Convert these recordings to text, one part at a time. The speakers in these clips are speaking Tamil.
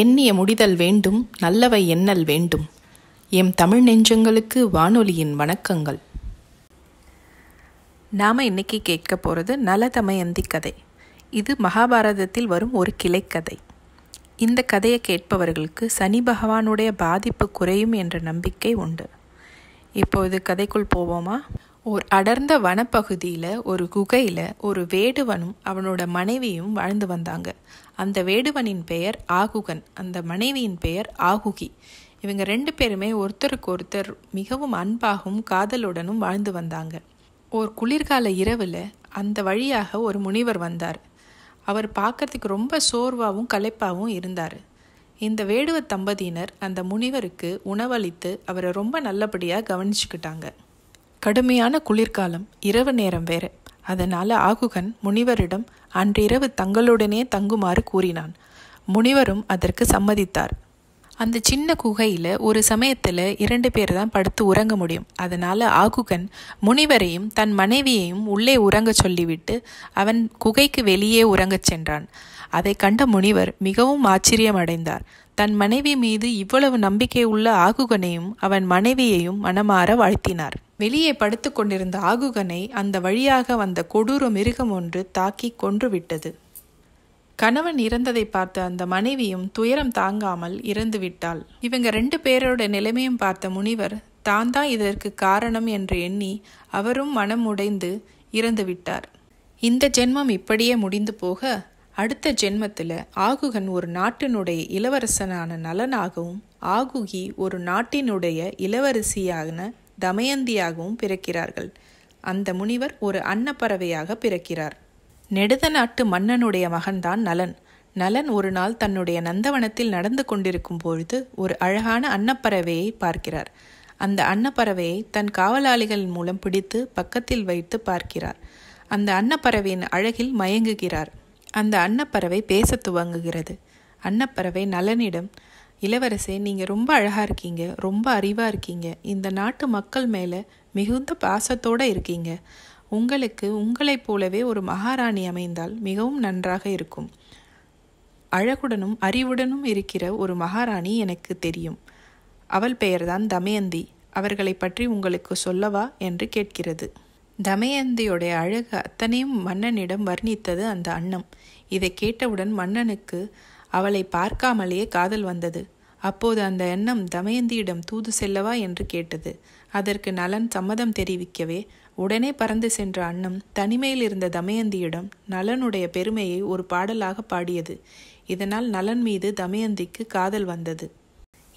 எண்ணிய முடிதல் வேண்டும் நல்லவை எண்ணல் வேண்டும் எம் தமிழ் நெஞ்சங்களுக்கு வானொலியின் வணக்கங்கள் நாம் இன்னைக்கு கேட்க போகிறது நலதமயந்தி கதை இது மகாபாரதத்தில் வரும் ஒரு கிளைக்கதை இந்த கதையை கேட்பவர்களுக்கு சனி பகவானுடைய பாதிப்பு குறையும் என்ற நம்பிக்கை உண்டு இப்போது கதைக்குள் போவோமா ஓர் அடர்ந்த வனப்பகுதியில் ஒரு குகையில் ஒரு வேடுவனும் அவனோட மனைவியும் வாழ்ந்து வந்தாங்க அந்த வேடுவனின் பெயர் ஆகுகன் அந்த மனைவியின் பெயர் ஆகுகி இவங்க ரெண்டு பேருமே ஒருத்தருக்கு ஒருத்தர் மிகவும் அன்பாகவும் காதலுடனும் வாழ்ந்து வந்தாங்க ஓர் குளிர்கால இரவில் அந்த வழியாக ஒரு முனிவர் வந்தார் அவர் பார்க்கறதுக்கு ரொம்ப சோர்வாகவும் களைப்பாகவும் இருந்தார் இந்த வேடுவ தம்பதியினர் அந்த முனிவருக்கு உணவளித்து அவரை ரொம்ப நல்லபடியாக கவனிச்சுக்கிட்டாங்க கடுமையான குளிர்காலம் இரவு நேரம் வேறு அதனால் ஆகுகன் முனிவரிடம் அன்றிரவு தங்களுடனே தங்குமாறு கூறினான் முனிவரும் அதற்கு சம்மதித்தார் அந்த சின்ன குகையில் ஒரு சமயத்தில் இரண்டு பேர் தான் படுத்து உறங்க முடியும் அதனால் ஆகுகன் முனிவரையும் தன் மனைவியையும் உள்ளே உறங்க சொல்லிவிட்டு அவன் குகைக்கு வெளியே உறங்கச் சென்றான் அதை கண்ட முனிவர் மிகவும் ஆச்சரியமடைந்தார் தன் மனைவி மீது இவ்வளவு நம்பிக்கை உள்ள ஆகுகனையும் அவன் மனைவியையும் மனமாற வாழ்த்தினார் வெளியே படுத்து கொண்டிருந்த ஆகுகனை அந்த வழியாக வந்த கொடூர மிருகம் ஒன்று தாக்கி கொன்றுவிட்டது கணவன் இறந்ததை பார்த்த அந்த மனைவியும் துயரம் தாங்காமல் இறந்து விட்டாள் இவங்க ரெண்டு பேரோட நிலைமையும் பார்த்த முனிவர் தான் தான் இதற்கு காரணம் என்று எண்ணி அவரும் மனம் உடைந்து இறந்து விட்டார் இந்த ஜென்மம் இப்படியே முடிந்து போக அடுத்த ஜென்மத்தில் ஆகுகன் ஒரு நாட்டினுடைய இளவரசனான நலனாகவும் ஆகுகி ஒரு நாட்டினுடைய இளவரசியான தமயந்தியாகவும் பிறக்கிறார்கள் அந்த முனிவர் ஒரு அன்னப்பறவையாக பிறக்கிறார் நெடுத நாட்டு மன்னனுடைய மகன்தான் நலன் நலன் ஒரு நாள் தன்னுடைய நந்தவனத்தில் நடந்து கொண்டிருக்கும் பொழுது ஒரு அழகான அன்னப்பறவையை பார்க்கிறார் அந்த அன்னப்பறவையை தன் காவலாளிகள் மூலம் பிடித்து பக்கத்தில் வைத்து பார்க்கிறார் அந்த அன்னப்பறவையின் அழகில் மயங்குகிறார் அந்த அன்னப்பறவை பேச துவங்குகிறது அன்னப்பறவை நலனிடம் இளவரசே நீங்கள் ரொம்ப அழகாக இருக்கீங்க ரொம்ப அறிவாக இருக்கீங்க இந்த நாட்டு மக்கள் மேலே மிகுந்த பாசத்தோடு இருக்கீங்க உங்களுக்கு உங்களைப் போலவே ஒரு மகாராணி அமைந்தால் மிகவும் நன்றாக இருக்கும் அழகுடனும் அறிவுடனும் இருக்கிற ஒரு மகாராணி எனக்கு தெரியும் அவள் பெயர்தான் தமயந்தி அவர்களை பற்றி உங்களுக்கு சொல்லவா என்று கேட்கிறது தமயந்தியுடைய அழகு அத்தனையும் மன்னனிடம் வர்ணித்தது அந்த அன்னம் இதை கேட்டவுடன் மன்னனுக்கு அவளை பார்க்காமலேயே காதல் வந்தது அப்போது அந்த எண்ணம் தமயந்தியிடம் தூது செல்லவா என்று கேட்டது அதற்கு நலன் சம்மதம் தெரிவிக்கவே உடனே பறந்து சென்ற அன்னம் தனிமையில் இருந்த தமயந்தியிடம் நலனுடைய பெருமையை ஒரு பாடலாக பாடியது இதனால் நலன் மீது தமயந்திக்கு காதல் வந்தது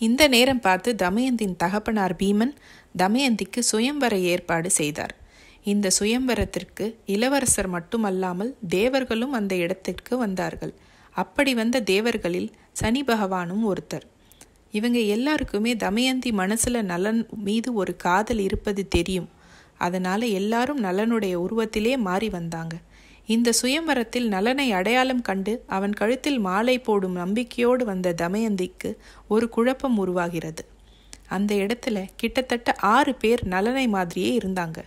இந்த நேரம் பார்த்து தமயந்தின் தகப்பனார் பீமன் தமயந்திக்கு சுயம்பர ஏற்பாடு செய்தார் இந்த சுயம்பரத்திற்கு இளவரசர் மட்டுமல்லாமல் தேவர்களும் அந்த இடத்திற்கு வந்தார்கள் அப்படி வந்த தேவர்களில் சனி பகவானும் ஒருத்தர் இவங்க எல்லாருக்குமே தமயந்தி மனசுல நலன் மீது ஒரு காதல் இருப்பது தெரியும் அதனால எல்லாரும் நலனுடைய உருவத்திலே மாறி வந்தாங்க இந்த சுயம்பரத்தில் நலனை அடையாளம் கண்டு அவன் கழுத்தில் மாலை போடும் நம்பிக்கையோடு வந்த தமயந்திக்கு ஒரு குழப்பம் உருவாகிறது அந்த இடத்துல கிட்டத்தட்ட ஆறு பேர் நலனை மாதிரியே இருந்தாங்க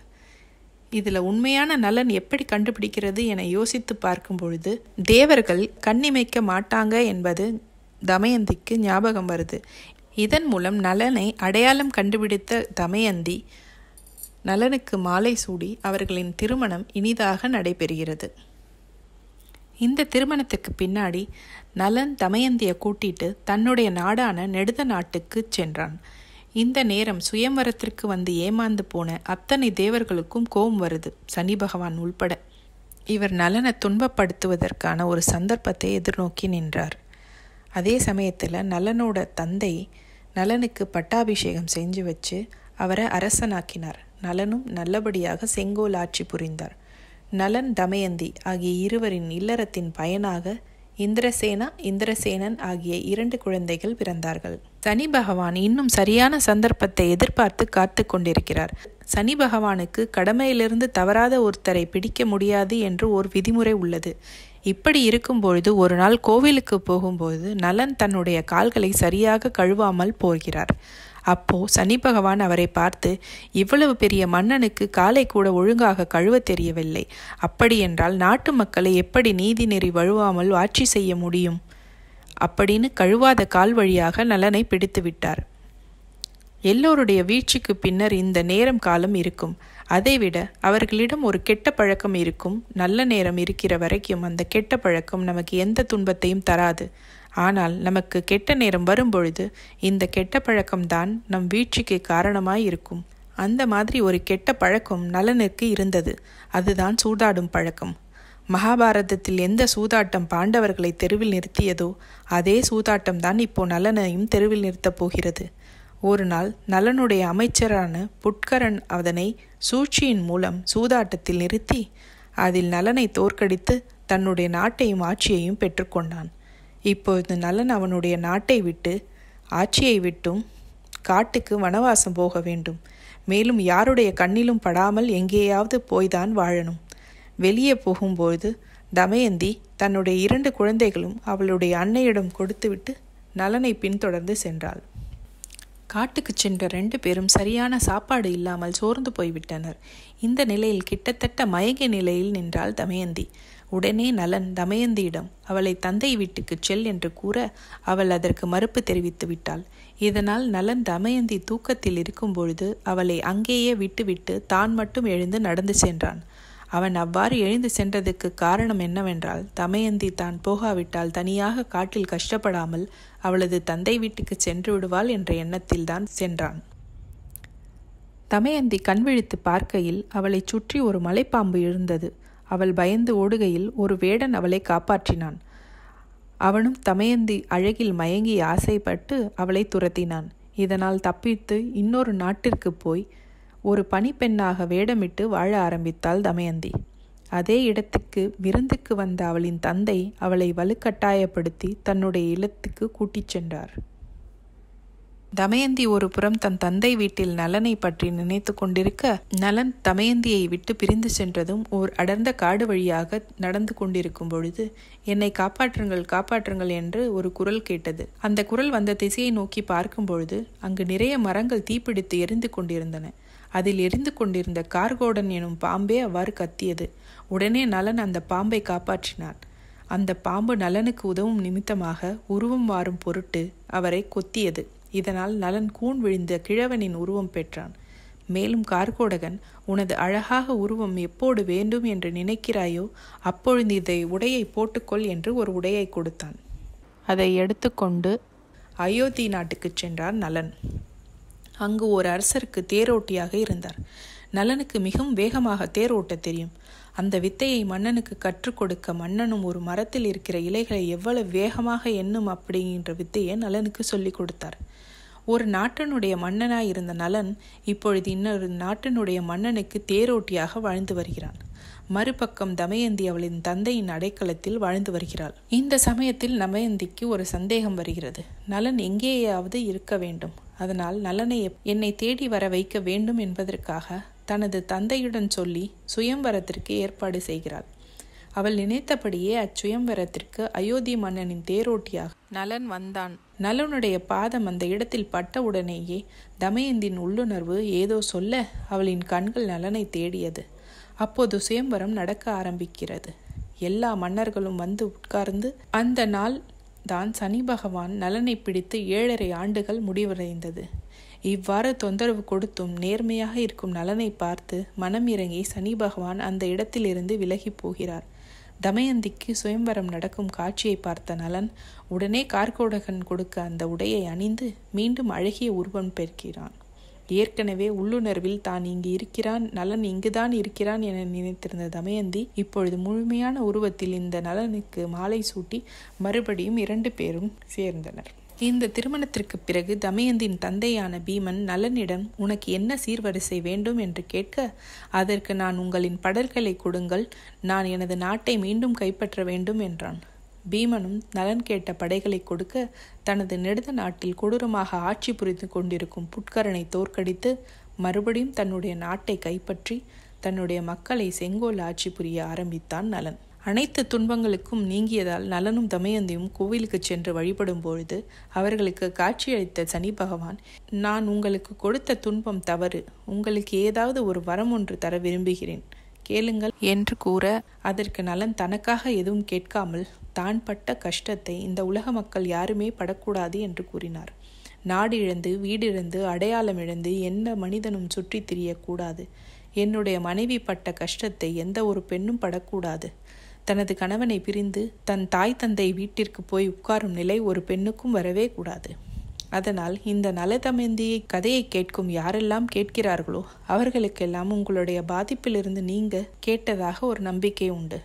இதில் உண்மையான நலன் எப்படி கண்டுபிடிக்கிறது என யோசித்து பார்க்கும் பொழுது தேவர்கள் கண்ணிமைக்க மாட்டாங்க என்பது தமயந்திக்கு ஞாபகம் வருது இதன் மூலம் நலனை அடையாளம் கண்டுபிடித்த தமயந்தி நலனுக்கு மாலை சூடி அவர்களின் திருமணம் இனிதாக நடைபெறுகிறது இந்த திருமணத்துக்கு பின்னாடி நலன் தமயந்தியை கூட்டிட்டு தன்னுடைய நாடான நெடுத நாட்டுக்கு சென்றான் இந்த நேரம் சுயம்வரத்திற்கு வந்து ஏமாந்து போன அத்தனை தேவர்களுக்கும் கோபம் வருது சனி பகவான் உள்பட இவர் நலனை துன்பப்படுத்துவதற்கான ஒரு சந்தர்ப்பத்தை எதிர்நோக்கி நின்றார் அதே சமயத்தில் நலனோட தந்தை நலனுக்கு பட்டாபிஷேகம் செஞ்சு வச்சு அவரை அரசனாக்கினார் நலனும் நல்லபடியாக செங்கோல் ஆட்சி புரிந்தார் நலன் தமயந்தி ஆகிய இருவரின் இல்லறத்தின் பயனாக இந்திரசேனா இந்திரசேனன் ஆகிய இரண்டு குழந்தைகள் பிறந்தார்கள் சனி பகவான் இன்னும் சரியான சந்தர்ப்பத்தை எதிர்பார்த்து காத்து கொண்டிருக்கிறார் சனி பகவானுக்கு கடமையிலிருந்து தவறாத ஒருத்தரை பிடிக்க முடியாது என்று ஒரு விதிமுறை உள்ளது இப்படி இருக்கும்பொழுது ஒரு நாள் கோவிலுக்கு போகும்போது நலன் தன்னுடைய கால்களை சரியாக கழுவாமல் போகிறார் அப்போ சனி பகவான் அவரை பார்த்து இவ்வளவு பெரிய மன்னனுக்கு காலை கூட ஒழுங்காக கழுவ தெரியவில்லை அப்படியென்றால் நாட்டு மக்களை எப்படி நீதி நெறி வழுவாமல் ஆட்சி செய்ய முடியும் அப்படின்னு கழுவாத கால் வழியாக நலனை பிடித்து விட்டார் எல்லோருடைய வீழ்ச்சிக்கு பின்னர் இந்த நேரம் காலம் இருக்கும் அதைவிட அவர்களிடம் ஒரு கெட்ட பழக்கம் இருக்கும் நல்ல நேரம் இருக்கிற வரைக்கும் அந்த கெட்ட பழக்கம் நமக்கு எந்த துன்பத்தையும் தராது ஆனால் நமக்கு கெட்ட நேரம் வரும்பொழுது இந்த கெட்ட பழக்கம்தான் நம் வீழ்ச்சிக்கு காரணமாய் இருக்கும் அந்த மாதிரி ஒரு கெட்ட பழக்கம் நலனுக்கு இருந்தது அதுதான் சூதாடும் பழக்கம் மகாபாரதத்தில் எந்த சூதாட்டம் பாண்டவர்களை தெருவில் நிறுத்தியதோ அதே சூதாட்டம் தான் இப்போ நலனையும் தெருவில் நிறுத்தப் போகிறது ஒரு நாள் நலனுடைய அமைச்சரான புட்கரன் அதனை சூழ்ச்சியின் மூலம் சூதாட்டத்தில் நிறுத்தி அதில் நலனை தோற்கடித்து தன்னுடைய நாட்டையும் ஆட்சியையும் பெற்றுக்கொண்டான் இப்போது நலன் அவனுடைய நாட்டை விட்டு ஆட்சியை விட்டும் காட்டுக்கு வனவாசம் போக வேண்டும் மேலும் யாருடைய கண்ணிலும் படாமல் எங்கேயாவது போய்தான் வாழணும் வெளியே போகும்போது தமயந்தி தன்னுடைய இரண்டு குழந்தைகளும் அவளுடைய அன்னையிடம் கொடுத்துவிட்டு நலனை பின்தொடர்ந்து சென்றாள் காட்டுக்கு சென்ற ரெண்டு பேரும் சரியான சாப்பாடு இல்லாமல் சோர்ந்து போய்விட்டனர் இந்த நிலையில் கிட்டத்தட்ட மயங்கிய நிலையில் நின்றாள் தமயந்தி உடனே நலன் தமயந்தியிடம் அவளை தந்தை வீட்டுக்கு செல் என்று கூற அவள் அதற்கு மறுப்பு தெரிவித்து விட்டாள் இதனால் நலன் தமயந்தி தூக்கத்தில் இருக்கும் பொழுது அவளை அங்கேயே விட்டுவிட்டு தான் மட்டும் எழுந்து நடந்து சென்றான் அவன் அவ்வாறு எழுந்து சென்றதுக்கு காரணம் என்னவென்றால் தமயந்தி தான் போகாவிட்டால் தனியாக காட்டில் கஷ்டப்படாமல் அவளது தந்தை வீட்டுக்கு சென்று விடுவாள் என்ற எண்ணத்தில்தான் சென்றான் தமயந்தி கண்விழித்து பார்க்கையில் அவளைச் சுற்றி ஒரு மலைப்பாம்பு இருந்தது அவள் பயந்து ஓடுகையில் ஒரு வேடன் அவளை காப்பாற்றினான் அவனும் தமயந்தி அழகில் மயங்கி ஆசைப்பட்டு அவளை துரத்தினான் இதனால் தப்பித்து இன்னொரு நாட்டிற்கு போய் ஒரு பணிப்பெண்ணாக வேடமிட்டு வாழ ஆரம்பித்தாள் தமயந்தி அதே இடத்துக்கு விருந்துக்கு வந்த அவளின் தந்தை அவளை வலுக்கட்டாயப்படுத்தி தன்னுடைய இல்லத்துக்கு கூட்டிச் சென்றார் தமயந்தி ஒரு புறம் தன் தந்தை வீட்டில் நலனை பற்றி நினைத்து கொண்டிருக்க நலன் தமயந்தியை விட்டு பிரிந்து சென்றதும் ஓர் அடர்ந்த காடு வழியாக நடந்து கொண்டிருக்கும் பொழுது என்னை காப்பாற்றுங்கள் காப்பாற்றுங்கள் என்று ஒரு குரல் கேட்டது அந்த குரல் வந்த திசையை நோக்கி பார்க்கும் பொழுது அங்கு நிறைய மரங்கள் தீப்பிடித்து எரிந்து கொண்டிருந்தன அதில் எரிந்து கொண்டிருந்த கார்கோடன் எனும் பாம்பே அவ்வாறு கத்தியது உடனே நலன் அந்த பாம்பை காப்பாற்றினான் அந்த பாம்பு நலனுக்கு உதவும் நிமித்தமாக உருவம் வாரும் பொருட்டு அவரை கொத்தியது இதனால் நலன் கூண் விழுந்த கிழவனின் உருவம் பெற்றான் மேலும் கார்கோடகன் உனது அழகாக உருவம் எப்போது வேண்டும் என்று நினைக்கிறாயோ அப்பொழுது இதை உடையை போட்டுக்கொள் என்று ஒரு உடையை கொடுத்தான் அதை எடுத்துக்கொண்டு அயோத்தி நாட்டுக்குச் சென்றார் நலன் அங்கு ஒரு அரசருக்கு தேரோட்டியாக இருந்தார் நலனுக்கு மிகவும் வேகமாக தேரோட்ட தெரியும் அந்த வித்தையை மன்னனுக்கு கற்றுக் கொடுக்க மன்னனும் ஒரு மரத்தில் இருக்கிற இலைகளை எவ்வளவு வேகமாக எண்ணும் அப்படிங்கிற வித்தையை நலனுக்கு சொல்லிக் கொடுத்தார் ஒரு நாட்டனுடைய மன்னனாய் இருந்த நலன் இப்பொழுது இன்னொரு நாட்டனுடைய மன்னனுக்கு தேரோட்டியாக வாழ்ந்து வருகிறான் மறுபக்கம் தமயந்தி அவளின் தந்தையின் அடைக்கலத்தில் வாழ்ந்து வருகிறாள் இந்த சமயத்தில் தமயந்திக்கு ஒரு சந்தேகம் வருகிறது நலன் எங்கேயாவது இருக்க வேண்டும் அதனால் நலனை என்னை தேடி வர வைக்க வேண்டும் என்பதற்காக தனது தந்தையுடன் சொல்லி சுயம்பரத்திற்கு ஏற்பாடு செய்கிறாள் அவள் நினைத்தபடியே அச்சுயம்பரத்திற்கு அயோத்தி மன்னனின் தேரோட்டியாக நலன் வந்தான் நலனுடைய பாதம் அந்த இடத்தில் பட்டவுடனேயே தமயந்தின் உள்ளுணர்வு ஏதோ சொல்ல அவளின் கண்கள் நலனை தேடியது அப்போது சுயம்பரம் நடக்க ஆரம்பிக்கிறது எல்லா மன்னர்களும் வந்து உட்கார்ந்து அந்த நாள் தான் சனி பகவான் நலனை பிடித்து ஏழரை ஆண்டுகள் முடிவடைந்தது இவ்வாறு தொந்தரவு கொடுத்தும் நேர்மையாக இருக்கும் நலனை பார்த்து மனம் இறங்கி சனி பகவான் அந்த இடத்திலிருந்து விலகி போகிறார் தமயந்திக்கு சுயம்பரம் நடக்கும் காட்சியை பார்த்த நலன் உடனே கார்கோடகன் கொடுக்க அந்த உடையை அணிந்து மீண்டும் அழகிய உருவம் பெறுகிறான் ஏற்கனவே உள்ளுணர்வில் தான் இங்கு இருக்கிறான் நலன் இங்குதான் இருக்கிறான் என நினைத்திருந்த தமயந்தி இப்பொழுது முழுமையான உருவத்தில் இந்த நலனுக்கு மாலை சூட்டி மறுபடியும் இரண்டு பேரும் சேர்ந்தனர் இந்த திருமணத்திற்கு பிறகு தமயந்தின் தந்தையான பீமன் நலனிடம் உனக்கு என்ன சீர்வரிசை வேண்டும் என்று கேட்க அதற்கு நான் உங்களின் படல்களை கொடுங்கள் நான் எனது நாட்டை மீண்டும் கைப்பற்ற வேண்டும் என்றான் பீமனும் நலன் கேட்ட படைகளை கொடுக்க தனது நெடுத நாட்டில் கொடூரமாக ஆட்சி புரிந்து கொண்டிருக்கும் புட்கரனை தோற்கடித்து மறுபடியும் தன்னுடைய நாட்டை கைப்பற்றி தன்னுடைய மக்களை செங்கோல் ஆட்சி புரிய ஆரம்பித்தான் நலன் அனைத்து துன்பங்களுக்கும் நீங்கியதால் நலனும் தமயந்தியும் கோவிலுக்கு சென்று வழிபடும் பொழுது அவர்களுக்கு காட்சியளித்த சனி பகவான் நான் உங்களுக்கு கொடுத்த துன்பம் தவறு உங்களுக்கு ஏதாவது ஒரு வரம் ஒன்று தர விரும்புகிறேன் கேளுங்கள் என்று கூற அதற்கு நலன் தனக்காக எதுவும் கேட்காமல் தான் பட்ட கஷ்டத்தை இந்த உலக மக்கள் யாருமே படக்கூடாது என்று கூறினார் நாடு இழந்து வீடிழந்து அடையாளம் இழந்து எந்த மனிதனும் சுற்றித் திரியக்கூடாது என்னுடைய மனைவி பட்ட கஷ்டத்தை எந்த ஒரு பெண்ணும் படக்கூடாது தனது கணவனை பிரிந்து தன் தாய் தந்தை வீட்டிற்கு போய் உட்காரும் நிலை ஒரு பெண்ணுக்கும் வரவே கூடாது அதனால் இந்த நலதமந்தி கதையை கேட்கும் யாரெல்லாம் கேட்கிறார்களோ அவர்களுக்கெல்லாம் உங்களுடைய பாதிப்பிலிருந்து நீங்க கேட்டதாக ஒரு நம்பிக்கை உண்டு